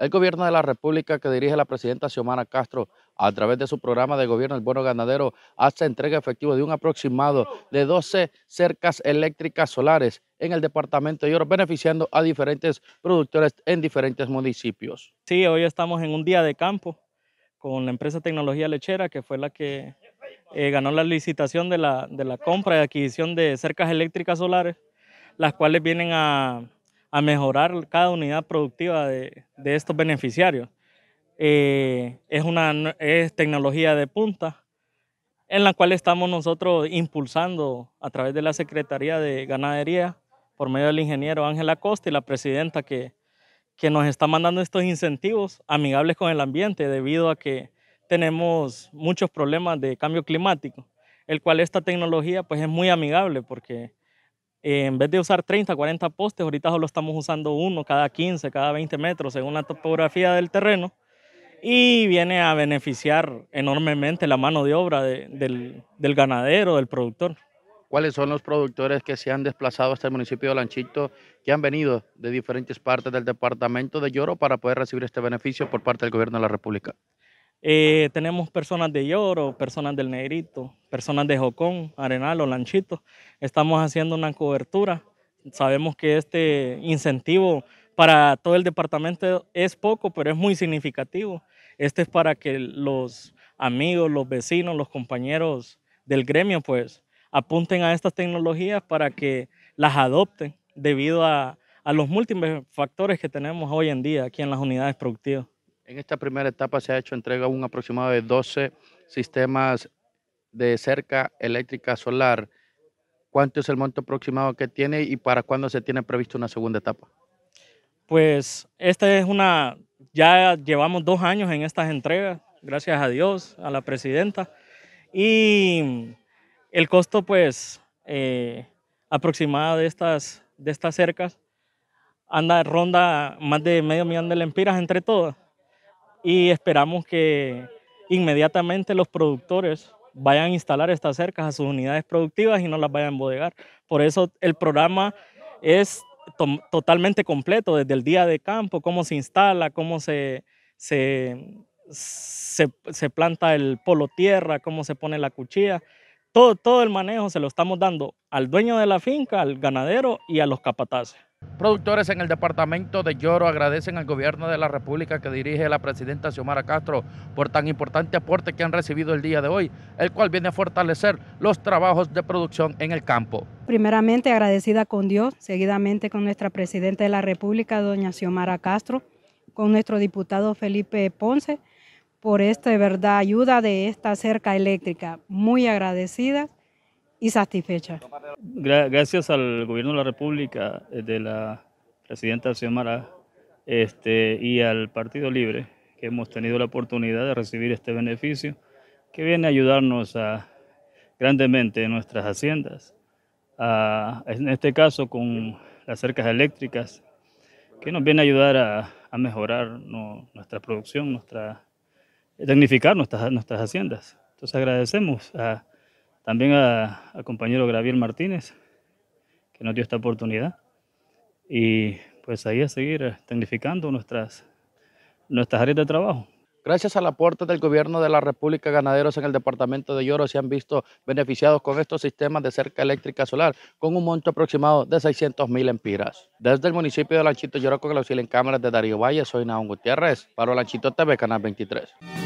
El gobierno de la República que dirige la presidenta Xiomara Castro a través de su programa de gobierno El Bono Ganadero hace entrega efectiva de un aproximado de 12 cercas eléctricas solares en el departamento de Oro, beneficiando a diferentes productores en diferentes municipios. Sí, hoy estamos en un día de campo con la empresa Tecnología Lechera, que fue la que eh, ganó la licitación de la, de la compra y adquisición de cercas eléctricas solares, las cuales vienen a a mejorar cada unidad productiva de, estos beneficiarios. Eh, es una tecnología de punta en la cual estamos nosotros impulsando a través de la Secretaría de Ganadería por medio del ingeniero Ángel Acosta y la presidenta que, que nos está mandando estos incentivos amigables con el ambiente debido a que tenemos muchos problemas de cambio climático, el cual esta tecnología pues es muy amigable porque en vez de usar 30, 40 postes, ahorita solo estamos usando uno cada 15, cada 20 metros, según la topografía del terreno. Y viene a beneficiar enormemente la mano de obra del, del ganadero, del productor. ¿Cuáles son los productores que se han desplazado hasta el municipio de Lanchito, que han venido de diferentes partes del departamento de Lloro para poder recibir este beneficio por parte del gobierno de la República? Eh, tenemos personas de Lloro, personas del Negrito, personas de Jocón, Arenal o Lanchito. Estamos haciendo una cobertura. Sabemos que este incentivo para todo el departamento es poco, pero es muy significativo. Este es para que los amigos, los vecinos, los compañeros del gremio, pues, apunten a estas tecnologías para que las adopten debido a los múltiples factores que tenemos hoy en día aquí en las unidades productivas. En esta primera etapa se ha hecho entrega un aproximado de 12 sistemas de cerca eléctrica solar. ¿Cuánto es el monto aproximado que tiene y para cuándo se tiene previsto una segunda etapa? Pues esta es una, ya llevamos dos años en estas entregas, gracias a Dios, a la presidenta. Y el costo, pues, eh, aproximado de estas, de estas cercas anda ronda más de medio millón de lempiras entre todas y esperamos que inmediatamente los productores vayan a instalar estas cercas a sus unidades productivas y no las vayan a bodegar. Por eso el programa es totalmente completo, desde el día de campo, cómo se instala, cómo se, se, planta el polo tierra, cómo se pone la cuchilla. Todo, todo el manejo se lo estamos dando al dueño de la finca, al ganadero y a los capataces. Productores en el departamento de Lloro agradecen al gobierno de la República que dirige la presidenta Xiomara Castro por tan importante aporte que han recibido el día de hoy, el cual viene a fortalecer los trabajos de producción en el campo. Primeramente agradecida con Dios, seguidamente con nuestra presidenta de la República, doña Xiomara Castro, con nuestro diputado Felipe Ponce, por esta verdad ayuda de esta cerca eléctrica. Muy agradecida y satisfecha. Gracias al gobierno de la República, eh, de la presidenta Xiomara este, y al Partido Libre, que hemos tenido la oportunidad de recibir este beneficio, que viene a ayudarnos a, grandemente en nuestras haciendas, a, en este caso con las cercas eléctricas, que nos viene a ayudar a, mejorar nuestra producción, nuestra, eh, tecnificar nuestras, nuestras haciendas. Entonces agradecemos a también a, compañero Gabriel Martínez, que nos dio esta oportunidad. Y pues ahí a seguir eh, tecnificando nuestras, nuestras áreas de trabajo. Gracias al aporte del gobierno de la República, ganaderos en el departamento de Lloro se han visto beneficiados con estos sistemas de cerca eléctrica solar, con un monto aproximado de 600 mil empiras. Desde el municipio de Lanchito, Lloro con el auxilio en cámaras de Darío Valle, soy Naón Gutiérrez, para Lanchito TV, Canal 23.